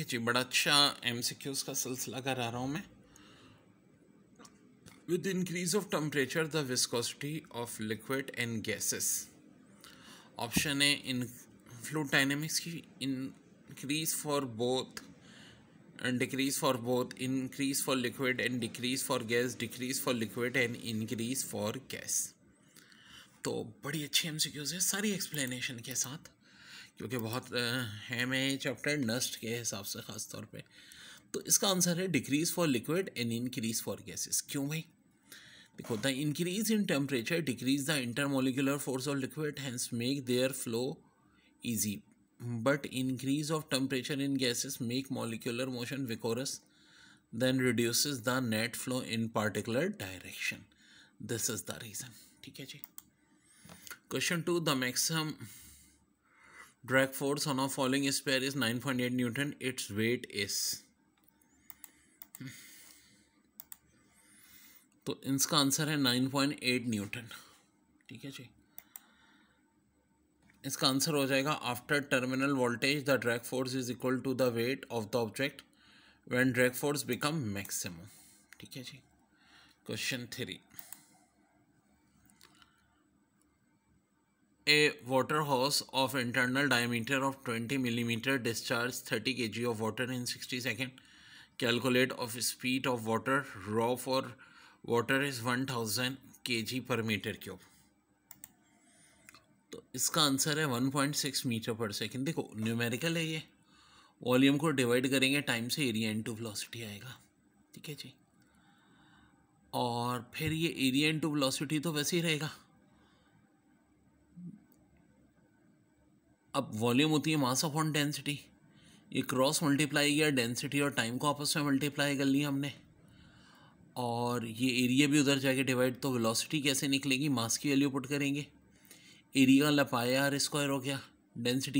Okay जी बड़ा अच्छा M C Qs का सिलसिला करा रहा हूँ मैं with increase of temperature the viscosity of liquid and gases option है इन फ्लूड डायनेमिक्स की increase for both decrease for both increase for liquid and decrease for gas decrease for liquid and increase for gas तो बड़ी अच्छी M C Qs है सारी explanation के साथ क्योंकि बहुत है मैं ये चैप्टर नस्ट के हिसाब से ख़ास तौर पे तो इसका आंसर है decrease for liquid and increase for gases क्यों भाई देखो the increase in temperature decrease the intermolecular force of liquid hence make their flow easy but increase of temperature in gases make molecular motion vigorous then reduce the net flow in particular direction this is the reason ठीक है जी question two the maximum on force following sphere is nine point eight newton its weight is तो इसका answer है nine point eight Newton ठीक है जी इसका answer हो जाएगा after terminal voltage the drag force is equal to the weight of the object when drag force become maximum ठीक है जी question three A water hose of internal diameter of 20 mm discharged 30 kg of water in 60 seconds. Calculate of speed of water. Raw for water is 1000 kg per meter cube. तो इसका answer है 1.6 metre पर second देखो numerical है ये volume को divide करेंगे time से एरिया इनटू वेलोसिटी आएगा ठीक है जी और फिर ये एरिया इनटू वेलोसिटी तो वैसे ही रहेगा अब वॉल्यूम होती है मास ऑफ ऑन डेंसिटी ये क्रॉस मल्टीप्लाई किया डेंसिटी और टाइम को आपस में मल्टीप्लाई कर लिया हमने और ये एरिया भी उधर जाके डिवाइड तो वेलोसिटी कैसे निकलेगी मास की वैल्यू पुट करेंगे एरिया लपाया आर स्क्वायर हो गया डेंसिटी